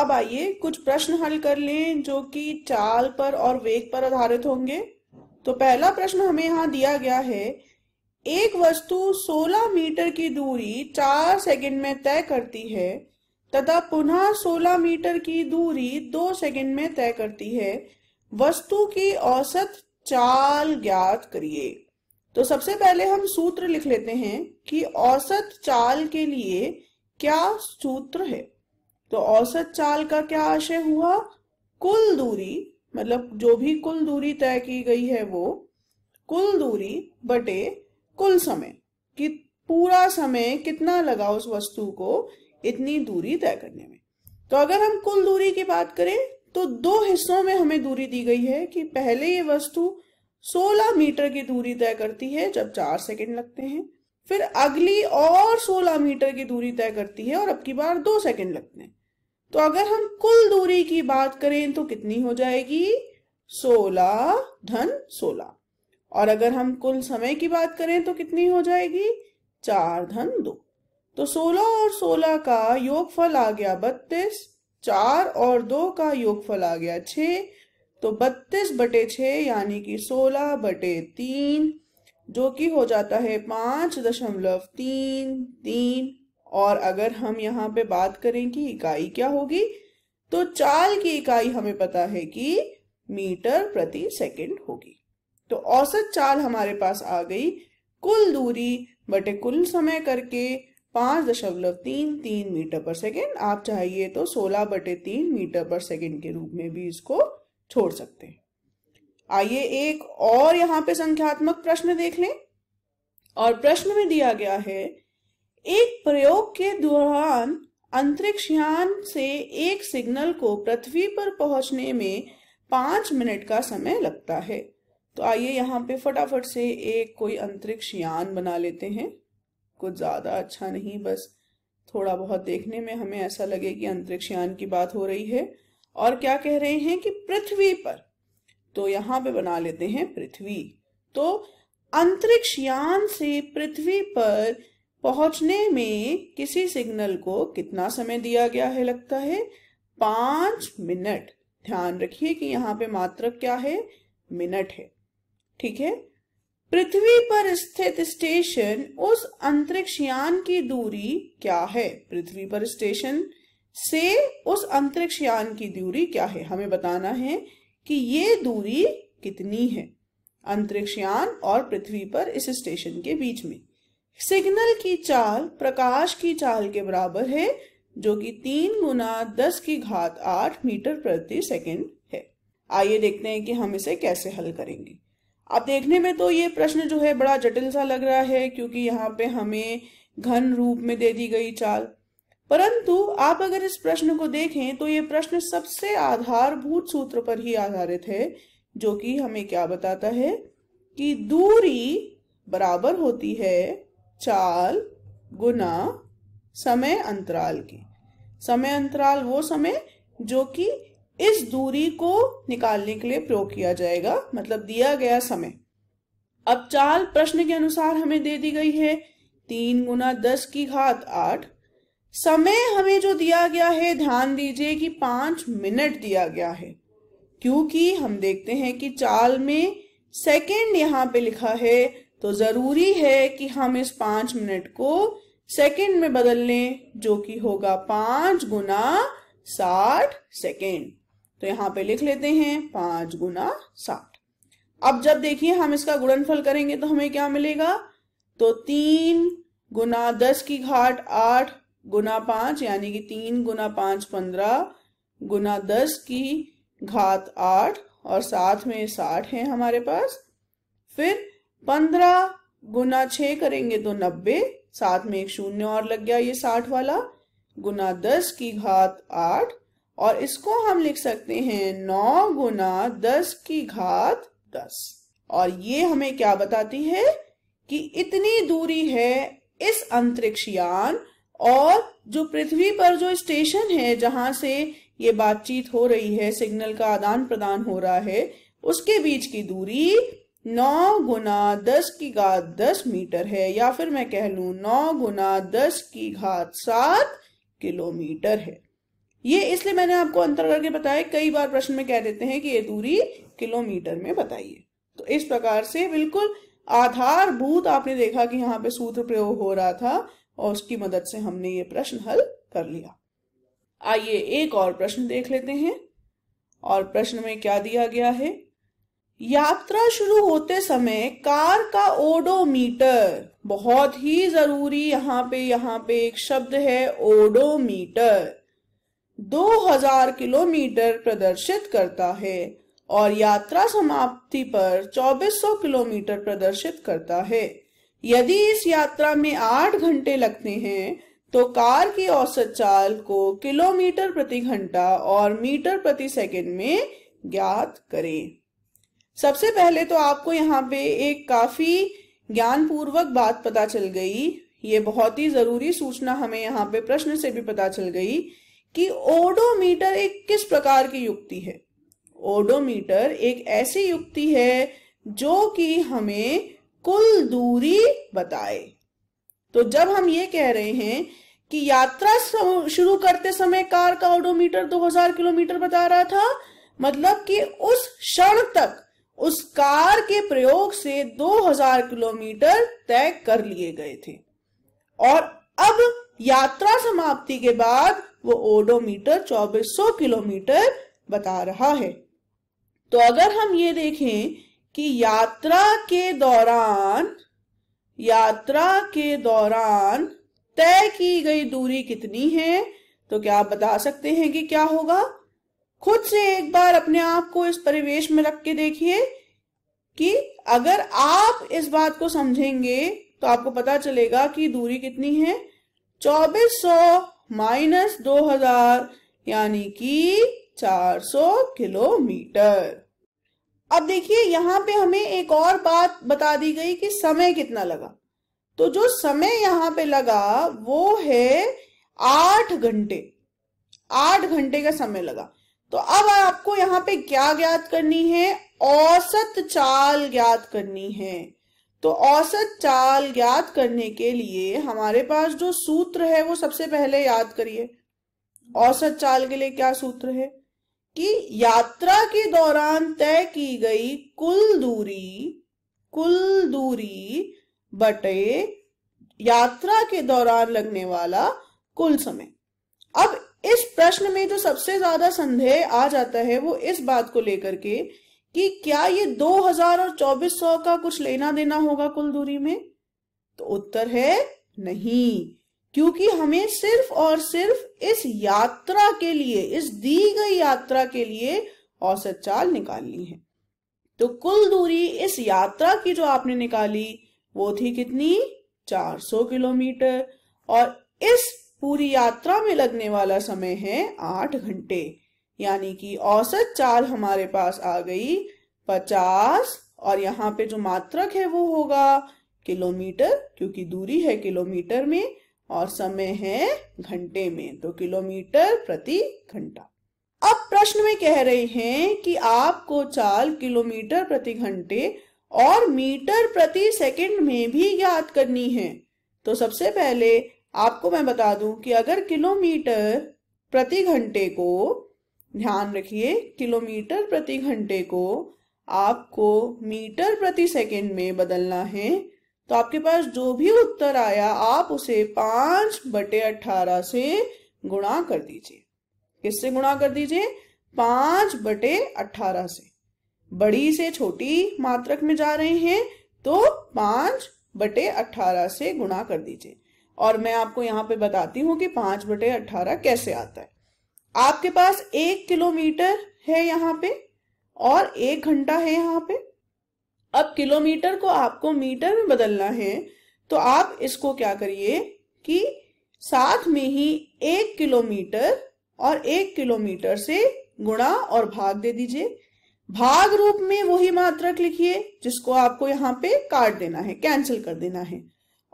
अब आइए कुछ प्रश्न हल कर लें जो कि चाल पर और वेग पर आधारित होंगे तो पहला प्रश्न हमें यहाँ दिया गया है एक वस्तु 16 मीटर की दूरी 4 सेकंड में तय करती है तथा पुनः 16 मीटर की दूरी 2 सेकंड में तय करती है वस्तु की औसत चाल ज्ञात करिए तो सबसे पहले हम सूत्र लिख लेते हैं कि औसत चाल के लिए क्या सूत्र है तो औसत चाल का क्या आशय हुआ कुल दूरी मतलब जो भी कुल दूरी तय की गई है वो कुल दूरी बटे कुल समय कि पूरा समय कितना लगा उस वस्तु को इतनी दूरी तय करने में तो अगर हम कुल दूरी की बात करें तो दो हिस्सों में हमें दूरी दी गई है कि पहले ये वस्तु 16 मीटर की दूरी तय करती है जब चार सेकंड लगते हैं फिर अगली और 16 मीटर की दूरी तय करती है और अब की बार दो सेकंड लगते हैं तो अगर हम कुल दूरी की बात करें तो कितनी हो जाएगी सोलह धन सोलह और अगर हम कुल समय की बात करें तो कितनी हो जाएगी चार धन दो तो सोलह और सोलह का योगफल आ गया बत्तीस चार और दो का योगफल आ गया छ तो बत्तीस बटे छ यानी कि सोलह बटे तीन जो कि हो जाता है पांच दशमलव तीन तीन और अगर हम यहाँ पे बात करें कि इकाई क्या होगी तो चाल की इकाई हमें पता है कि मीटर प्रति सेकंड होगी तो औसत चाल हमारे पास आ गई कुल दूरी बटे कुल समय करके पांच दशमलव तीन तीन मीटर पर सेकेंड आप चाहिए तो सोलह बटे तीन मीटर पर सेकेंड के रूप में भी इसको छोड़ सकते हैं आइए एक और यहाँ पे संख्यात्मक प्रश्न देख लें और प्रश्न में दिया गया है एक प्रयोग के दौरान अंतरिक्ष यान से एक सिग्नल को पृथ्वी पर पहुंचने में पांच मिनट का समय लगता है तो आइए यहाँ पे फटाफट से एक कोई अंतरिक्ष यान बना लेते हैं कुछ ज्यादा अच्छा नहीं बस थोड़ा बहुत देखने में हमें ऐसा लगे कि अंतरिक्ष यान की बात हो रही है और क्या कह रहे हैं कि पृथ्वी पर तो यहाँ पे बना लेते हैं पृथ्वी तो अंतरिक्ष यान से पृथ्वी पर पहुंचने में किसी सिग्नल को कितना समय दिया गया है लगता है पांच मिनट ध्यान रखिए कि यहाँ पे मात्र क्या है मिनट है ठीक है पृथ्वी पर स्थित स्टेशन उस अंतरिक्ष यान की दूरी क्या है पृथ्वी पर स्टेशन से उस अंतरिक्ष यान की दूरी क्या है हमें बताना है कि ये दूरी कितनी है अंतरिक्ष यान और पृथ्वी पर इस स्टेशन के बीच में सिग्नल की चाल प्रकाश की चाल के बराबर है जो कि तीन गुना दस की घात आठ मीटर प्रति सेकंड है आइए देखते हैं कि हम इसे कैसे हल करेंगे अब देखने में तो ये प्रश्न जो है बड़ा जटिल सा लग रहा है क्योंकि यहाँ पे हमें घन रूप में दे दी गई चाल परंतु आप अगर इस प्रश्न को देखें तो ये प्रश्न सबसे आधारभूत सूत्र पर ही आधारित है जो कि हमें क्या बताता है कि दूरी बराबर होती है चाल गुना समय अंतराल की समय अंतराल वो समय जो कि इस दूरी को निकालने के लिए प्रयोग किया जाएगा मतलब दिया गया समय अब चाल प्रश्न के अनुसार हमें दे दी गई है तीन गुना दस की घात आठ समय हमें जो दिया गया है ध्यान दीजिए कि पांच मिनट दिया गया है क्योंकि हम देखते हैं कि चाल में सेकेंड यहाँ पे लिखा है तो ज़रूरी है कि हम इस पांच मिनट को सेकंड में बदल लें जो कि होगा पांच गुना साठ सेकेंड तो यहां पे लिख लेते हैं पांच गुना साठ अब जब देखिए हम इसका गुणनफल करेंगे तो हमें क्या मिलेगा तो तीन गुना दस की घाट आठ गुना पांच यानी कि तीन गुना पांच पंद्रह गुना दस की घात आठ और साथ में साठ है हमारे पास फिर पंद्रह गुना छ करेंगे तो नब्बे साथ में एक शून्य और लग गया ये साठ वाला गुना दस की घात आठ और इसको हम लिख सकते हैं नौ गुना दस की घात दस और ये हमें क्या बताती है कि इतनी दूरी है इस अंतरिक्ष यान और जो पृथ्वी पर जो स्टेशन है जहां से ये बातचीत हो रही है सिग्नल का आदान प्रदान हो रहा है उसके बीच की दूरी नौ गुना दस की घात दस मीटर है या फिर मैं कह लू नौ गुना दस की घात सात किलोमीटर है ये इसलिए मैंने आपको अंतर करके बताया कई बार प्रश्न में कह देते हैं कि ये दूरी किलोमीटर में बताइए तो इस प्रकार से बिल्कुल आधारभूत आपने देखा कि यहाँ पे सूत्र प्रयोग हो रहा था और उसकी मदद से हमने ये प्रश्न हल कर लिया आइए एक और प्रश्न देख लेते हैं और प्रश्न में क्या दिया गया है यात्रा शुरू होते समय कार का ओडोमीटर बहुत ही जरूरी यहाँ पे यहाँ पे एक शब्द है ओडोमीटर 2000 किलोमीटर प्रदर्शित करता है और यात्रा समाप्ति पर 2400 किलोमीटर प्रदर्शित करता है यदि इस यात्रा में आठ घंटे लगते हैं तो कार की औसत चाल को किलोमीटर प्रति घंटा और मीटर प्रति सेकंड में ज्ञात करें सबसे पहले तो आपको यहाँ पे एक काफी ज्ञानपूर्वक बात पता चल गई ये बहुत ही जरूरी सूचना हमें यहाँ पे प्रश्न से भी पता चल गई कि ओडोमीटर एक किस प्रकार की युक्ति है ओडोमीटर एक ऐसी युक्ति है जो कि हमें कुल दूरी बताए तो जब हम ये कह रहे हैं कि यात्रा शुरू करते समय कार का ओडोमीटर 2000 किलोमीटर बता रहा था मतलब कि उस क्षण तक उस कार के प्रयोग से 2000 किलोमीटर तय कर लिए गए थे और अब यात्रा समाप्ति के बाद वो ओडोमीटर 2400 किलोमीटर बता रहा है तो अगर हम ये देखें कि यात्रा के दौरान यात्रा के दौरान तय की गई दूरी कितनी है तो क्या आप बता सकते हैं कि क्या होगा खुद से एक बार अपने आप को इस परिवेश में रख के देखिए कि अगर आप इस बात को समझेंगे तो आपको पता चलेगा कि दूरी कितनी है 2400 माइनस 2000 यानी कि 400 किलोमीटर अब देखिए यहाँ पे हमें एक और बात बता दी गई कि समय कितना लगा तो जो समय यहाँ पे लगा वो है आठ घंटे आठ घंटे का समय लगा तो अब आपको यहाँ पे क्या ज्ञात करनी है औसत चाल ज्ञात करनी है तो औसत चाल ज्ञात करने के लिए हमारे पास जो सूत्र है वो सबसे पहले याद करिए औसत चाल के लिए क्या सूत्र है कि यात्रा के दौरान तय की गई कुल दूरी कुल दूरी बटे यात्रा के दौरान लगने वाला कुल समय अब इस प्रश्न में जो सबसे ज्यादा संदेह आ जाता है वो इस बात को लेकर के कि क्या ये 2000 और 2400 का कुछ लेना देना होगा कुल दूरी में तो उत्तर है नहीं क्योंकि हमें सिर्फ और सिर्फ इस यात्रा के लिए इस दी गई यात्रा के लिए औसत चाल निकालनी है तो कुल दूरी इस यात्रा की जो आपने निकाली वो थी कितनी 400 किलोमीटर और इस पूरी यात्रा में लगने वाला समय है आठ घंटे यानी कि औसत चाल हमारे पास आ गई पचास और यहाँ पे जो मात्रक है वो होगा किलोमीटर क्योंकि दूरी है किलोमीटर में और समय है घंटे में तो किलोमीटर प्रति घंटा अब प्रश्न में कह रहे हैं कि आपको चाल किलोमीटर प्रति घंटे और मीटर प्रति सेकंड में भी ज्ञात करनी है तो सबसे पहले आपको मैं बता दूं कि अगर किलोमीटर प्रति घंटे को ध्यान रखिए किलोमीटर प्रति घंटे को आपको मीटर प्रति सेकंड में बदलना है तो आपके पास जो भी उत्तर आया आप उसे पांच बटे अठारह से गुणा कर दीजिए किससे गुणा कर दीजिए पांच बटे अठारह से बड़ी से छोटी मात्रक में जा रहे हैं तो पांच बटे अठारह से गुणा कर दीजिए और मैं आपको यहाँ पे बताती हूँ कि पांच बटे अट्ठारह कैसे आता है आपके पास एक किलोमीटर है यहाँ पे और एक घंटा है यहाँ पे अब किलोमीटर को आपको मीटर में बदलना है तो आप इसको क्या करिए कि साथ में ही एक किलोमीटर और एक किलोमीटर से गुणा और भाग दे दीजिए भाग रूप में वही मात्रक लिखिए जिसको आपको यहाँ पे काट देना है कैंसिल कर देना है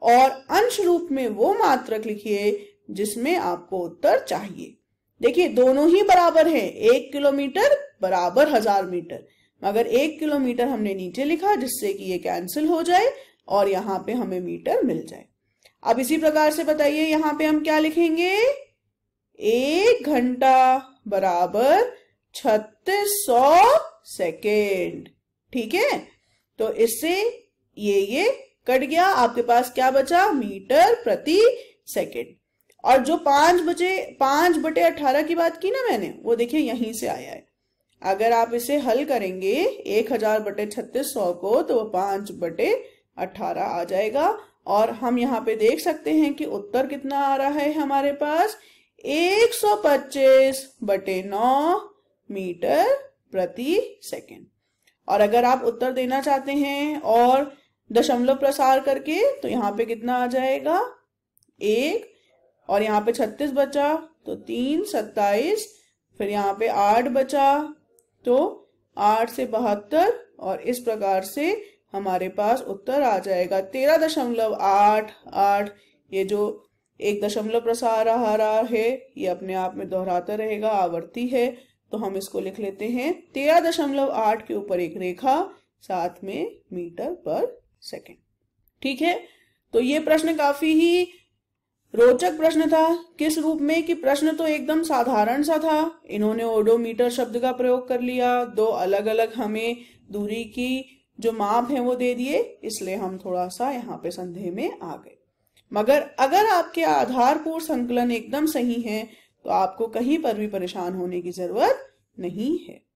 और अंश रूप में वो मात्रक लिखिए जिसमें आपको उत्तर चाहिए देखिए दोनों ही बराबर है एक किलोमीटर बराबर हजार मीटर मगर एक किलोमीटर हमने नीचे लिखा जिससे कि ये कैंसिल हो जाए और यहाँ पे हमें मीटर मिल जाए अब इसी प्रकार से बताइए यहाँ पे हम क्या लिखेंगे एक घंटा बराबर छत्तीस सौ सेकेंड ठीक है तो इससे ये ये कट गया आपके पास क्या बचा मीटर प्रति सेकेंड और जो पांच बचे पांच बटे अठारह की बात की ना मैंने वो देखिए यहीं से आया है अगर आप इसे हल करेंगे एक हजार बटे छत्तीस सौ को तो वो पांच बटे अठारह आ जाएगा और हम यहाँ पे देख सकते हैं कि उत्तर कितना आ रहा है हमारे पास एक सौ पच्चीस बटे नौ मीटर प्रति सेकेंड और अगर आप उत्तर देना चाहते हैं और दशमलव प्रसार करके तो यहाँ पे कितना आ जाएगा एक और यहाँ पे छत्तीस बचा तो तीन सत्ताईस फिर यहाँ पे आठ बचा तो आठ से बहत्तर और इस प्रकार से हमारे पास उत्तर आ जाएगा तेरह दशमलव आठ आठ ये जो एक दशमलव प्रसार आ रहा है ये अपने आप में दोहराता रहेगा आवर्ती है तो हम इसको लिख लेते हैं तेरह दशमलव आठ के ऊपर एक रेखा साथ में मीटर पर सेकेंड ठीक है तो ये प्रश्न काफी ही रोचक प्रश्न था किस रूप में कि प्रश्न तो एकदम साधारण सा था इन्होंने ओडोमीटर शब्द का प्रयोग कर लिया दो अलग अलग हमें दूरी की जो माप है वो दे दिए इसलिए हम थोड़ा सा यहाँ पे संदेह में आ गए मगर अगर आपके आधारपूर्ण संकलन एकदम सही है तो आपको कहीं पर भी परेशान होने की जरूरत नहीं है